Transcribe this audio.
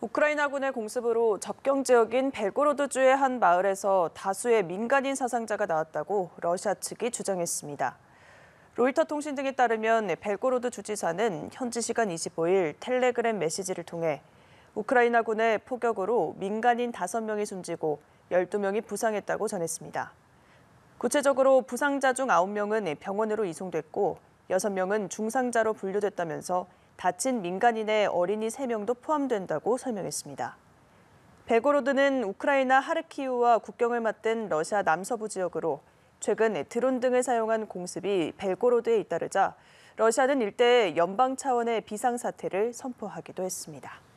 우크라이나군의 공습으로 접경 지역인 벨고로드주의 한 마을에서 다수의 민간인 사상자가 나왔다고 러시아 측이 주장했습니다. 로이터 통신 등에 따르면 벨고로드 주지사는 현지 시간 25일 텔레그램 메시지를 통해 우크라이나군의 포격으로 민간인 5명이 숨지고 12명이 부상했다고 전했습니다. 구체적으로 부상자 중 9명은 병원으로 이송됐고 6명은 중상자로 분류됐다면서 다친 민간인의 어린이 3명도 포함된다고 설명했습니다. 베고로드는 우크라이나 하르키우와 국경을 맞댄 러시아 남서부 지역으로 최근 드론 등을 사용한 공습이 벨고로드에 잇따르자 러시아는 일대 연방 차원의 비상사태를 선포하기도 했습니다.